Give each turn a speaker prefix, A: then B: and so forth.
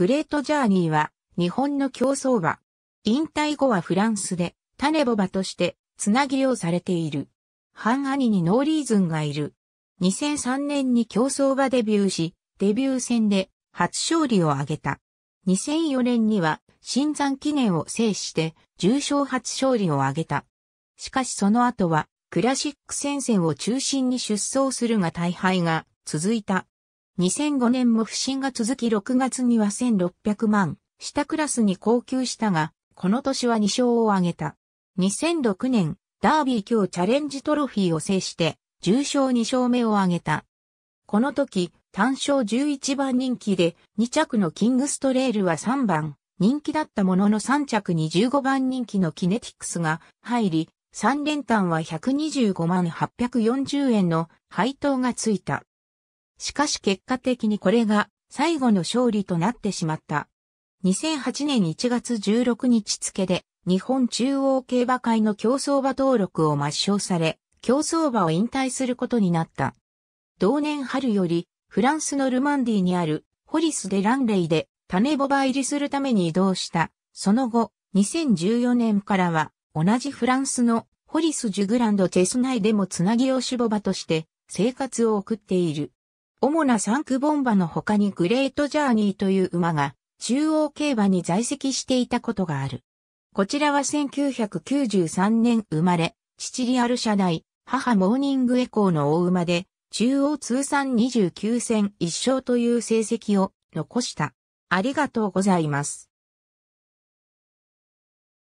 A: グレー
B: トジャーニーは日本の競争馬。引退後はフランスでタネボ馬としてつなぎをされている。半兄にノーリーズンがいる。2003年に競争馬デビューし、デビュー戦で初勝利を挙げた。2004年には新山記念を制して重賞初勝利を挙げた。しかしその後はクラシック戦線を中心に出走するが大敗が続いた。2005年も不振が続き6月には1600万、下クラスに降級したが、この年は2勝を挙げた。2006年、ダービー強チャレンジトロフィーを制して、重賞2勝目を挙げた。この時、単勝11番人気で、2着のキングストレールは3番、人気だったものの3着に15番人気のキネティクスが入り、3連単は125万840円の配当がついた。しかし結果的にこれが最後の勝利となってしまった。2008年1月16日付で日本中央競馬会の競走馬登録を抹消され、競走馬を引退することになった。同年春よりフランスのルマンディにあるホリス・デ・ランレイで種ボバ入りするために移動した。その後、2014年からは同じフランスのホリス・ジュグランド・チェス内でもつなぎをシボバとして生活を送っている。主なサンクボンバの他にグレートジャーニーという馬が中央競馬に在籍していたことがある。こちらは1993年生まれ、父リアル社内、母モーニングエコーの大馬で、中央通算29戦1勝という成績を残した。ありがと
A: うございます。